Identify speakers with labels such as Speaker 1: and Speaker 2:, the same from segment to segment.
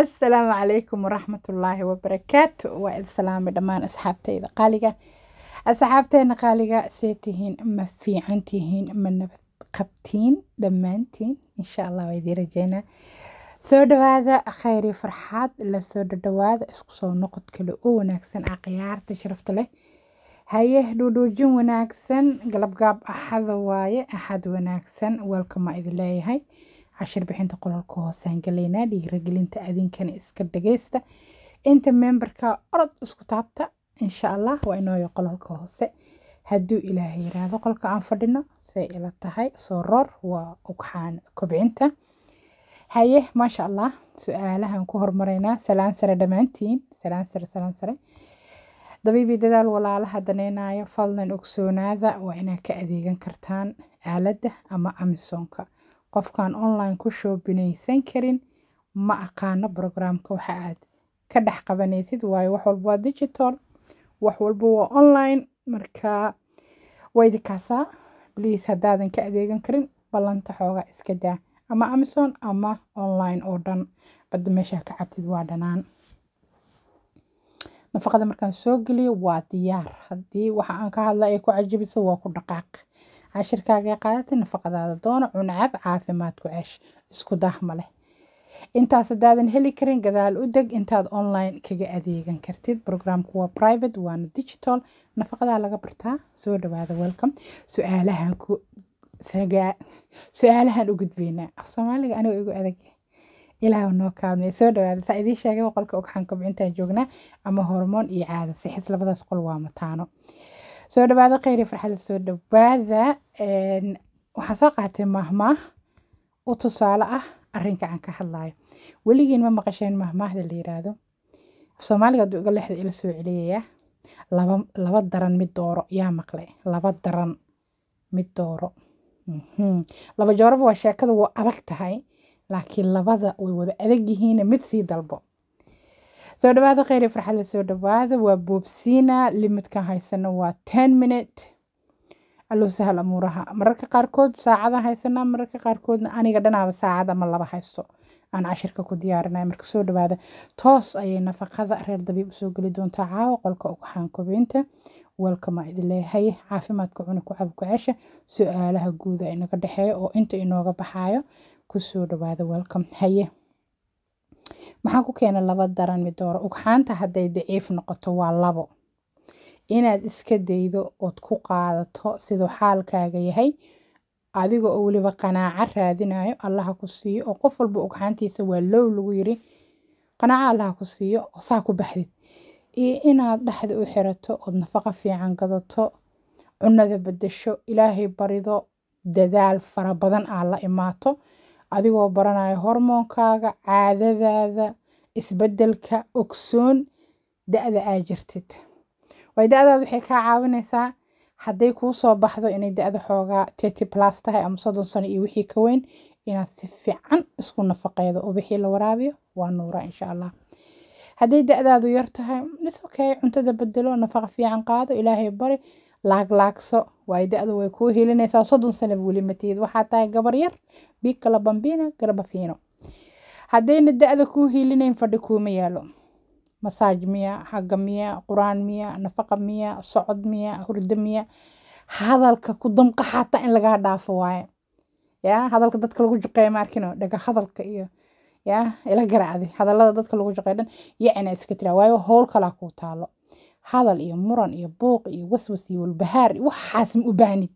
Speaker 1: assalaamu calaykum waraxmat ullaahi wabarakaatu waa idin salaamay dhammaan asxaabtayda qaaliga asxaabteena qaaliga see tihiin ma fiican tihiin ma nabad qabtiin dhammaantiin insha allah waa idiin rajeynaa soo dhawaada khayr iyo farxaad lasoo dhadhawaada isku soo noqod kale oo wanaagsan aqyaarta sharafta leh haye dhuudhuujin wanaagsan galabgaab axada waaye axad wanaagsan weelka idin leeyahay cashir bixinta qolalka hoosaan galaynaa dhiiragelinta adinkan iska dhagaysta inta memberka orod isku taabta insha allah waa inooyo qolalka hoose hadduu ilaahay yiraahdo qolka aan fadhino say ila tahay soo roor waa ugxaan kobcinta haye maasha allah su-aalahan ku hormaraynaa salaan sare dhammaantiin salaan sare salaan sare dabiibi dadaal walaalaha danaynayo fadlan ogsoonaada waa inaa ka adeegan kartaan aaladda ama amisoonka Qofkaan online ku shoobinaysan karin ma aqaano programka waxa aad ka dhex qabanaysid waayo wax walba waa digital wax walba waa online markaa waa idin haddaadan ka adeegan karin ballanta xoogaa iska daa ama amazon ama online oo dhan badda meeshaa ka cabtid waa dhanaan nafaqada markaan soo geliyo waa diyaar haddii waxa aan ka hadla ay ku cajabiso waa ku dhaqaaq cashirkaagee qaadatay nafaqadaada doono cunacab ku ceesh isku daahmaleh ma intaas haddaadan heli karin gadaal u deg intaad online kaga adeegan kartid brograamku waa private waana digital nafaqadaa laga bartaa soo dhawaada welcom su-aalahan ku sagaa su-aalahan u gudbeynaa ah, soomaaliga aniga igu adag ilaahu noo kaalmay soo dhawaada saa idiin sheegay qolka ogxaan kobcintaan joognaa ama hormoon iyo caada sixis labadaas qol waa mataano soo dhawaada kheyri farxadda soo dhawaada waxaan soo qaatay mahmah u tusaale ah arinka aan ka hadlayo weligiin ma maqasheen mahmaahda la yiraahdo af soomaaliga hadduu iga lexda ila soo celiyaya laba laba daran mid dooro yaa maqle laba daran mid dooro mhm. laba jooraba waa sheekada waa adag tahay laakiin labada way wada adag yihiin mid sii dalbo soo dhawaada kheyr iyo farxadle soo dhawaada waa boobsina limidkan haysana waa ten minute allow sahal amuuraha mararka qaarkood saacadaan haysanaa mararka qaarkoodna aniga dhanaaba saacad ama laba haysto aan cashirka ku diyaarinaya marka soo dhawaada toos ayay nafaqada reer dabiib usoo geli doontaa caawa qolka ugxaan kobeynta welkama idin leeyahay caafimaadka cuna ku cabku cesha su-aalaha guuda inaga dhexeeya oo inta inooga baxaayo kusoo dhawaada welcome haye maxaa ku keena laba daran midooro ugxaanta hadday daciif noqoto waa labo inaad iska daydo ood ku qaadato siduu xaalkaaga yahay adiga oo weliba qanaaco raadinayo allaha ku siiyo oo qof walba ugxaantiisa waa low lagu yiri qanaaco allaha ku siiyo oo saa ku baxdid iyo inaad dhexda u xirato ood nafaqo fiican gadato cunnada bedasho ilaahay barido dadaal fara badan aa la imaato adigoo baranaya hormoonkaaga, caadadaada, isbedelka ogsoon da'da aa jirtid. Way da'daada waxay kaa caawineysaa hadday kuu soo baxdo inay da'da xoogaa 30 plus tahay ama soddon sano iyo wixii ka weyn inaad si fiican isku nafaqeydo oo wixii la waraabiyo waa nuura insha allah hadday da'daadu yar tahay is okay cuntada bedelo nafaqa fiican qaado ilaahay bari laaglaagso laagso waayo da-du way kuu helinaysaa soddon sanaba weli matihid waxaa tahay gabar yar biikala bambina garbafiino haddayna da-da kuu hiilinayn fadhi kuuma yaalo masaaj miya xagga miya qur miya nafaqa miya socod miya hurdo miya hadalka ku damqa xataa in lagaa dhaafo waaye yaa hadalka dadka lagu juqeeya maarkino dhaga hadalka iyo yaa ila garaacdi hadallada dadka lagu juqeeya dhan yacina iska jiraa waayo howl kalaa kuu taalo hadal iyo muran iyo buuq iyo waswas iyo walbahaar waxaas ma u baahnid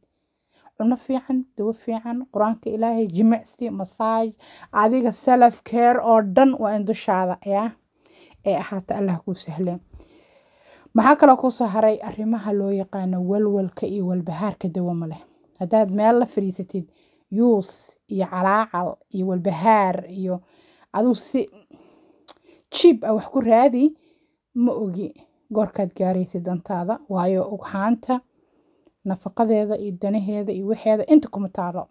Speaker 1: cuno fiican dawo fiican qur-aanka ilaahay jimicsi masaaj adiga salaf keer oo dhan waa in dushaada yaa ee ahaata allah kuu sahleen maxaa kaloo kuusoo haray arrimaha loo yaqaano walwalka iyo walbahaarka dawama leh haddaad meel la fadhiisatid yuus iyo calaacal iyo walbahaar iyo aduu si jiib a ah wax ku raadi ma ogi goorkaad gaaraysa dantaada waayo ugxaanta nafaqadeeda iyo danaheeda iyo waxeeda inta kuma taalo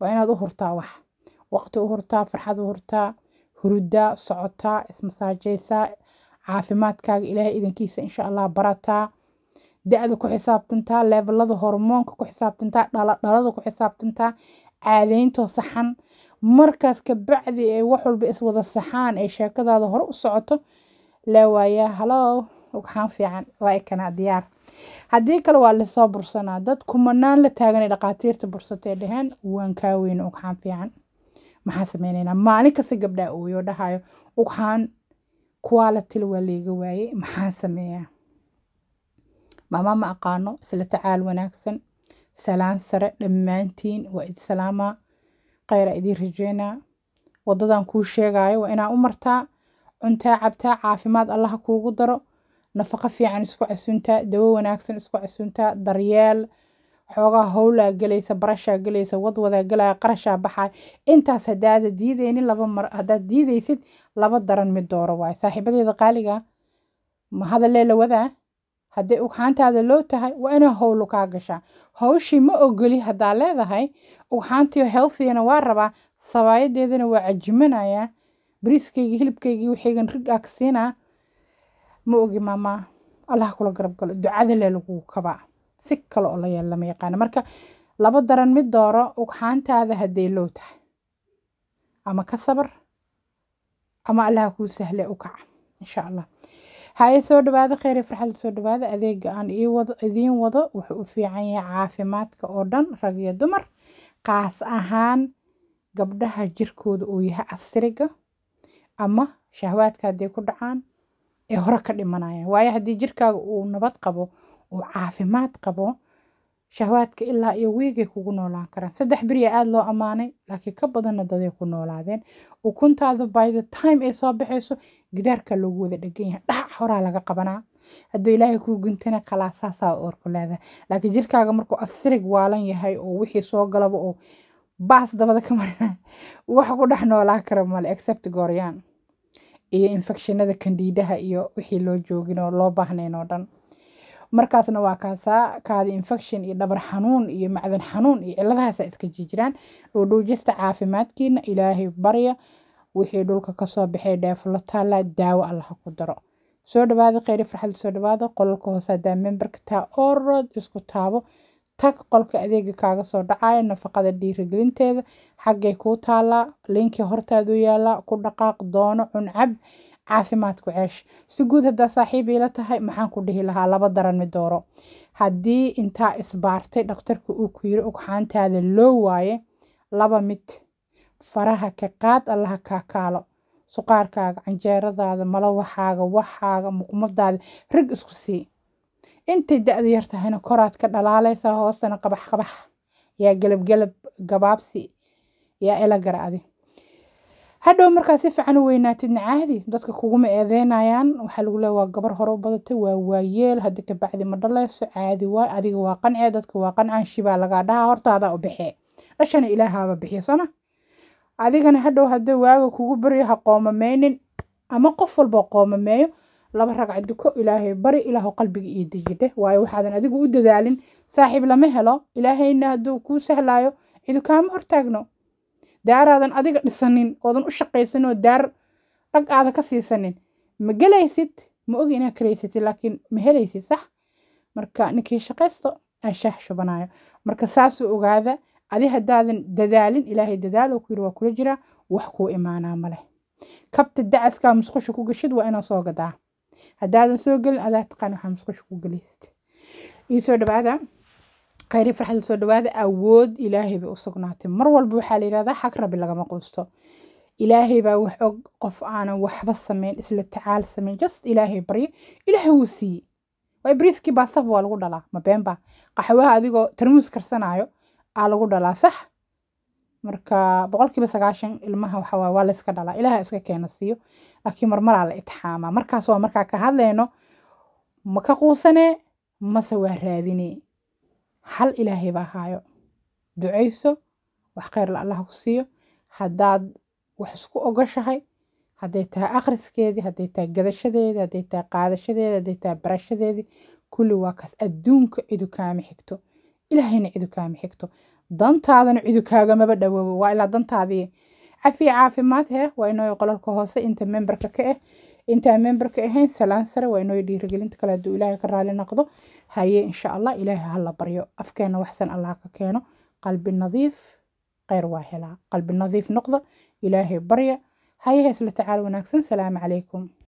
Speaker 1: waa inaad u hurtaa wax waqti u hurtaa farxad u hurtaa hurudaa socotaa ismasaajaysaa caafimaadkaaga ilaahay idankiisa insha allah barataa da-da ku xisaabtantaa leebalada hormoonka ku xisaabtantaa dhaladhalada ku xisaabtantaa caadayntoo saxan markaas ka bacdi ay wax walba iswada saxaan ay sheekadaada hore u socoto laawaaya halow oghaan fiican la ekanaa diyaar haddii kale waa lasoo bursanaa dad kumanaan la taagana dhaqaatiirta bursatay dhaheen waan kaa weyne oghaan fiican maxaa sameyneynaa maalin kasta gabdhaa ooyo dhahayo oghaan kuwaa waa leega waayey maxaa sameeyaa maamaa ma aqaano isla tacaal wanaagsan salaan sare dhammaantiin waa idi salaamaa khayra idii rajeynaa kuu sheegayo waa inaa u martaa cuntaa cabtaa caafimaad allaha kuugu daro nafaqo fiican isku casunta dawo wanaagsan isku casunta daryeel xoogaa howlaa gelaysa barashaa gelaysa wadwadaa gelaya qarashaa baxay intaas hadaada diideynin laba mar haddaad diideysid laba daran mid dooro waayo saaxiibadeeda qaaliga ma hadalee la wadaa haddii ugxaantaada loo tahay waa inay howlu kaa gashaa howshii ma ogoli haddaa leedahay ugxaantiio healthigana waa rabaa sabaayadeedana waa cajimanaya bariiskaygii hilibkaygii waxaygan rig ag siinaa ma ogi maamaa allah kula garab galo ducada le lagu kabaa si kale oo la yeel lama yaqaano marka laba daran mid dooro ugxaantaada hadday low tahay ama ka sabar ama allaha kuu sahle u kaca insha allah haye soo dhawaado kheyre farxadda soo dhawaado adeega aan idiin wado wuxuu u fiican yahay caafimaadka oo dhan rag iyo dumar qaas ahaan gabdhaha jirkooda uu yahay asriga ama shahwaadka hadday ku dhacaan ee hore ka dhimanaya waayo haddii jirkaaga uu nabad qabo uu caafimaad qabo shahwaadka ilaa iyo wiigay kugu noolaan karaan saddex beriya aada loo ammaanay laakiin ka badanna daday ku noolaadeen ukuntaada by the time ay soo baxayso gidaarkaa loogu wada dhegan yahay dhac horaa laga qabanaa hadduu ilaahay kuu guntana kalaa saasaa leedahay laakiin jirkaaga markuu asirig waalan yahay oo wixii soo galaba oo baas dabada ka marina wax ku dhex noolaan kara male except gooryaan iyo infecshinada kandiidaha iyo wixii loo joogin oo loo baahnayn oo dhan markaasna waa kaasaa kaadi infection iyo dhabar xanuun iyo macdan xanuun iyo ciladahaasa iska jijiraan dhuudhuujista caafimaadkiina ilaahay barya wixii dhulka kasoo baxay dheefalo taala daawo allaha ku daro soo dhawaada kheyri farxad soo dhawaada qolalka hoose hadaa memberka orod isku taabo tag qolka adeega kaaga soo dhacaya nafaqada dhiirigelinteeda xaggay kuu taalaa linkii hortaadu yaalaa ku dhaqaaq doono cuncab caafimaadku ceesh si guud haddaa saaxiib iila tahay maxaan ku dhihi lahaa laba daran mid dooro haddii intaa isbaartay dhakhtarka uu ku yiri ugxaantaada loo waaye laba mid faraha ka qaad allaha kaakaalo suqaarkaaga canjeeradaada malawaxaaga waxaaga muqmadaada rig isku sii intay dada yartahayna koraad ka dhalaaleysaa hoosana qabax qabax yaa gelabgelab gabaabsi yaa ila garacdi hadhow markaa si fiican u weynaatidna caadi dadka kuguma eedeynayaan waxaa lagu leeya waa gabar hore u badatay waa waayeel hadda ka bacdi ma dhaleyso caadi waay adiga waa qancee dadka waa qancaan shibaa lagaa dhahaa hortaadaa u bixee dhashana ilaahaaba bixiya sooma adigana hadhow haddii waaga kugu baryo ha qoomameynin ama qof walba qoomameeyo laba ragca duko ilaahay bari ilaah qalbiga iyo dejidhe waayo waxaadan adigu u dadaalin saaxiib lama helo ilaahayna hadduu kuu sahlaayo cidu kaama hortaagno daaraadan adiga dhisanin oodan u shaqaysanoo daar dhag aada ka siisanin ma gelaysid ma ogi inaad karaysatid laakiin ma helaysid sax marka ninkii shaqaysto anshaah shubanayo marka saasuu ogaada adi haddaadan dadaalin ilaahay dadaal ku yiri waa kula jiraa wax kuu imaanaa maleh kabta dacaskaa musqusha ku gashid waa inaa soo gadaa hadaadan soo gelin adaa taqaan waxaa musqusha ku geleysay iisoo dhawaada khayri farxad soo dhawaada awood ilaahay bay u sugnaatay mar walba waxaa la yidhahdaa xag rabbi lagama quusto ilaahay baa wax og qof aanan waxba samayn isla tacaal samayn just ilaahay baryo ilaahay wuu siiyey waay briiskii baa saf waa lagu dhalaa ma qaxwaha adigoo tarmuus karsanaayo aa lagu dhalaa sax marka boqolkiiba sagaashan ilmaha waxaa waa la dhalaa ilaahay iska keena siiyo laakiin marmaraa la itixaamaa markaas waa markaa ka hadlayno ma ka quusanee mase waa raadine hal ilaahay baa haayo ducayso wax la allah ku siiyo haddaad wax isku ogoshahay hadday tahay akhriskeedii hadday tahay gadashadeedii hadday tahay qaadashadeedii hadday tahay barashadeedii kulli waa kaas adduunka cidu kaama xigto ilaahayna cidu kaama xigto dantaadana cidu kaagamaba dhawoobo waa ilaa dantaadii cafi caafimaad hee eh, waa inoo qolalka hoose inta memberka ka ah eh. intaan memberka ahayn salaan sare waa inoo dhiirigelinta kale hadduu ilaahay ka raali noqdo haye insha allah ilaahay hala baryo afkeena waxsan allah ka keeno qalbi nadiif kheyr waa helaa qalbi nadiif noqdo ilaahay barya haye heesla tacaal wanaagsan salaamu calaykum